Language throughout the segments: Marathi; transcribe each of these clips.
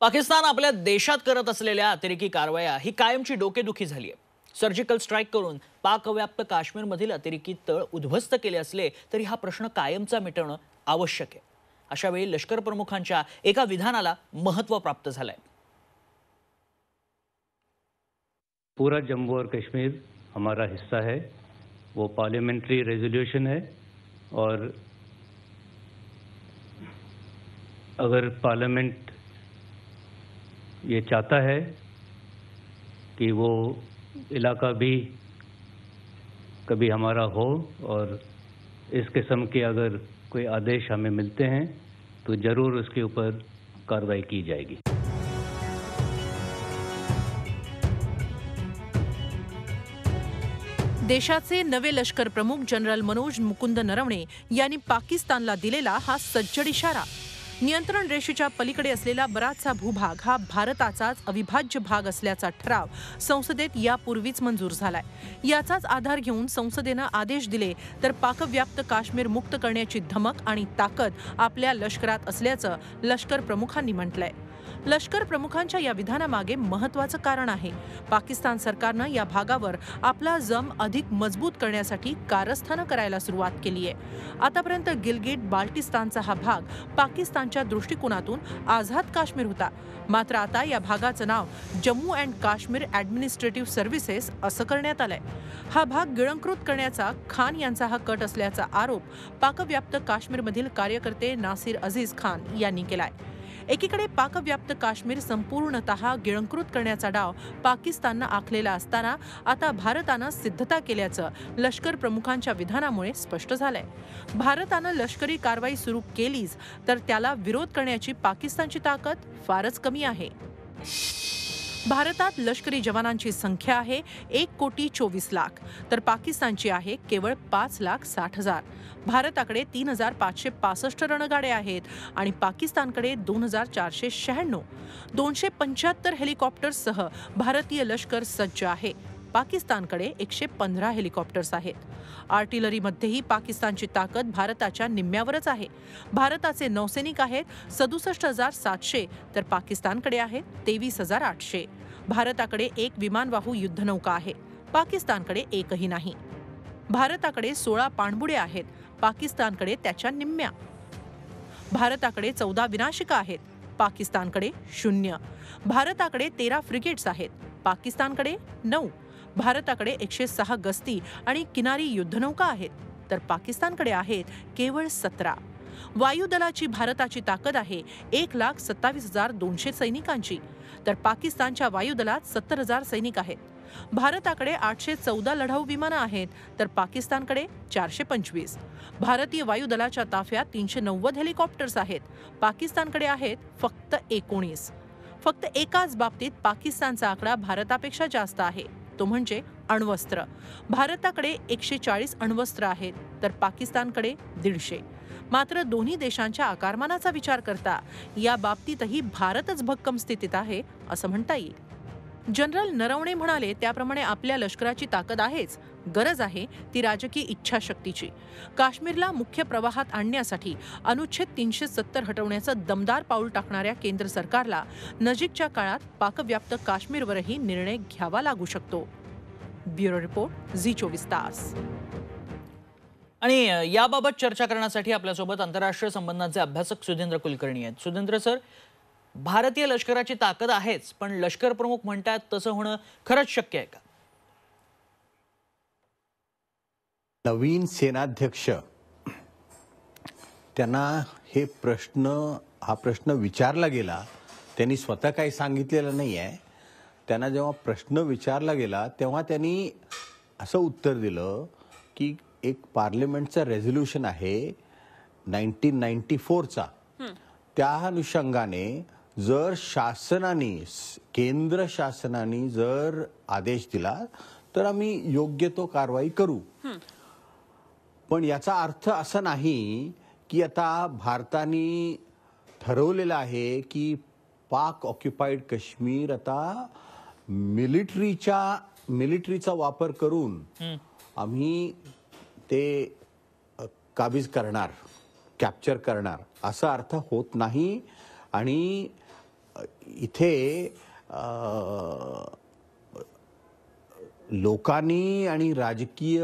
पाकिस्तान आपल्या देशात करत असलेल्या अतिरेकी कारवाया ही कायमची डोकेदुखी झाली आहे सर्जिकल स्ट्राईक करून पाकव्याप्त काश्मीरमधील अतिरेकी तळ उद्ध्वस्त केले असले तरी हा प्रश्न कायमचा मिटवणं आवश्यक आहे अशा वेळी लष्कर प्रमुखांच्या एका विधानाला महत्व प्राप्त झालंय पूरा जम्मू और काश्मीर हमारा हिस्सा है वो पार्लियामेंट्री रेजोल्यूशन है और अगर पार्लियामेंट ये चाहता है कि वो इलाका भी कभी हमारा हो और इस किस्म के अगर कोई आदेश हमें मिलते हैं तो ज़रूर उसके ऊपर कार्रवाई की जाएगी देशाचे नवे लष्कर प्रमुख जनरल मनोज मुकुंद नरवणे यांनी पाकिस्तानला दिलेला हा सज्जड इशारा नियंत्रण रेषेच्या पलीकडे असलेला बराचसा भूभाग हा भारताचाच अविभाज्य भाग असल्याचा ठराव संसदेत यापूर्वीच मंजूर झालाय याचाच आधार घेऊन संसदेनं आदेश दिले तर पाकव्याप्त काश्मीर मुक्त करण्याची धमक आणि ताकद आपल्या लष्करात असल्याचं लष्कर प्रमुखांनी म्हटलंय लष्कर प्रमुखांच्या या विधानामागे महत्वाचं कारण आहे पाकिस्तान सरकारनं या भागावर आपला जम अधिक मजबूत करण्यासाठी कारस्थानं करायला सुरुवात केली आहे आतापर्यंत गिलगिट बाल्टिस्तानचा हा भाग पाकिस्तानच्या दृष्टिकोनातून आझाद काश्मीर होता मात्र आता या भागाचं नाव Jammu and Kashmir administrative services असं करण्यात आलंय हा भाग गिळंकृत करण्याचा खान यांचा हा कट असल्याचा आरोप पाकव्याप्त काश्मीरमधील कार्यकर्ते नासिर अझीज खान यांनी केलाय एकीकडे पाकव्याप्त काश्मीर संपूर्णत गिळंकृत करण्याचा डाव पाकिस्ताननं आखलेला असताना आता भारतानं सिद्धता केल्याचं लष्कर प्रमुखांच्या विधानामुळे स्पष्ट झालंय भारतानं लष्करी कारवाई सुरू केलीच तर त्याला विरोध करण्याची पाकिस्तानची ताकद फारच कमी आहे भारतात लष्करी जवानांची संख्या आहे एक कोटी चोवीस लाख तर पाकिस्तानची आहे केवळ पाच लाख साठ हजार भारताकडे तीन हजार पाचशे पासष्ट रणगाडे आहेत आणि पाकिस्तानकडे दोन हजार चारशे शहाण्णव दोनशे पंच्याहत्तर हेलिकॉप्टर्ससह भारतीय लष्कर सज्ज आहे पाकिस्तानकडे एकशे पंधरा हेलिकॉप्टर्स आहेत आर्टिलरीमध्येही पाकिस्तानची ताकद भारताच्या निम्म्यावरच आहे भारताचे नौसैनिक आहेत सदुसष्ट हजार सातशे तर पाकिस्तानकडे आहेत तेवीस हजार आठशे भारताकडे एक विमानवाहू युद्धनौका आहे पाकिस्तानकडे एकही नाही भारताकडे सोळा पाणबुडे आहेत पाकिस्तानकडे त्याच्या निम्म्या भारताकडे चौदा विनाशिका आहेत पाकिस्तानकडे शून्य भारताकडे तेरा फ्रिगेट्स आहेत पाकिस्तानकडे नऊ भारताकडे एकशे सहा गस्ती आणि किनारी युद्धनौका आहेत तर पाकिस्तानकडे आहेत केवळ सतरा वायुदलाची भारताची ताकद आहे एक लाख सत्तावीस हजार दोनशे सैनिकांची तर पाकिस्तानच्या वायुदलात सत्तर हजार सैनिक आहेत भारताकडे आठशे चौदा लढाऊ विमानं आहेत तर पाकिस्तानकडे चारशे पंचवीस भारतीय वायुदलाच्या ताफ्यात तीनशे नव्वद हेलिकॉप्टर्स आहेत पाकिस्तानकडे आहेत फक्त एकोणीस फक्त एकाच बाबतीत पाकिस्तानचा आकडा भारतापेक्षा जास्त आहे तो म्हणजे अण्वस्त्र भारताकडे एकशे चाळीस अण्वस्त्र आहेत तर पाकिस्तानकडे दीडशे मात्र दोन्ही देशांच्या आकारमानाचा विचार करता या बाबतीतही भारतच भक्कम स्थितीत आहे असं म्हणता येईल जनरल नरवणे म्हणाले त्याप्रमाणे आपल्या लष्कराची ताकद आहेच गरज आहे ती राजकीय इच्छाशक्तीची काश्मीरला मुख्य प्रवाहात आणण्यासाठी अनुच्छेद तीनशे सत्तर हटवण्याचं दमदार पाऊल टाकणाऱ्या केंद्र सरकारला नजीकच्या काळात पाकव्याप्त काश्मीरवरही निर्णय घ्यावा लागू शकतो ब्युरो रिपोर्ट झी चोवीस तास आणि याबाबत चर्चा करण्यासाठी आपल्यासोबत आंतरराष्ट्रीय संबंधांचे अभ्यासक सुधेंद्र कुलकर्णी आहेत सुधेंद्र सर भारतीय लष्कराची ताकद आहेच पण लष्कर प्रमुख म्हणतात तसं होणं खरंच शक्य आहे का नवीन सेनाध्यक्ष त्यांना हे प्रश्न हा प्रश्न विचारला गेला त्यांनी स्वतः काही सांगितलेलं नाही आहे त्यांना जेव्हा प्रश्न विचारला गेला तेव्हा त्यांनी असं उत्तर दिलं की एक पार्लमेंटचं रेझोल्युशन आहे नाईन्टीन नाईन्टी फोरचा त्या अनुषंगाने जर शासनाने केंद्र शासनाने जर आदेश दिला तर आम्ही योग्य तो कारवाई करू पण याचा अर्थ असा नाही की आता भारताने ठरवलेलं आहे की पाक ऑक्युपाईड काश्मीर आता मिलिटरीच्या मिलिटरीचा वापर करून आम्ही ते काबीज करणार कॅप्चर करणार असा अर्थ होत नाही आणि इथे लोकांनी आणि राजकीय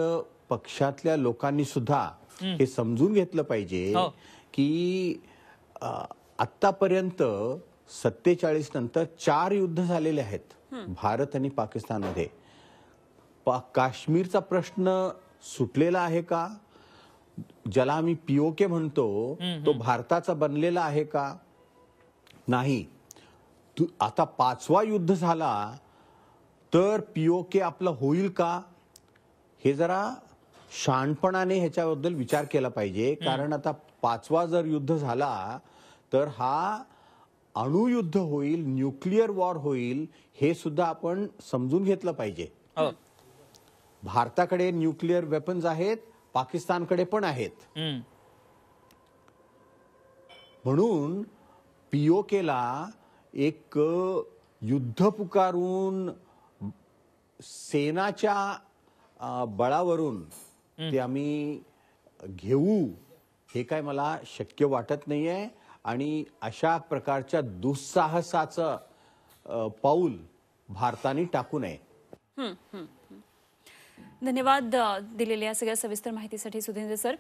पक्षातल्या लोकांनी सुद्धा हे समजून घेतलं पाहिजे हो. की आतापर्यंत सत्तेचाळीस नंतर चार युद्ध झालेले आहेत भारत आणि पाकिस्तानमध्ये पा काश्मीरचा प्रश्न सुटलेला आहे का ज्याला आम्ही पीओके म्हणतो तो भारताचा बनलेला आहे का नाही आता पाचवा युद्ध झाला तर पीओके आपला होईल का हे जरा शहाणपणाने ह्याच्याबद्दल विचार केला पाहिजे कारण आता पाचवा जर युद्ध झाला तर हा अणुयुद्ध होईल न्यूक्लिअर वॉर होईल हे सुद्धा आपण समजून घेतलं पाहिजे हो. भारताकडे न्यूक्लिअर वेपन्स आहेत पाकिस्तानकडे पण आहेत म्हणून पीओकेला एक युद्ध पुकारून सेनाच्या बळावरून ते आम्ही घेऊ हे काय मला शक्य वाटत नाही आहे आणि अशा प्रकारच्या दुस्साहसाचं पाऊल भारताने टाकू नये धन्यवाद दिलेल्या सगळ्या सविस्तर माहितीसाठी सुधेंद्र सर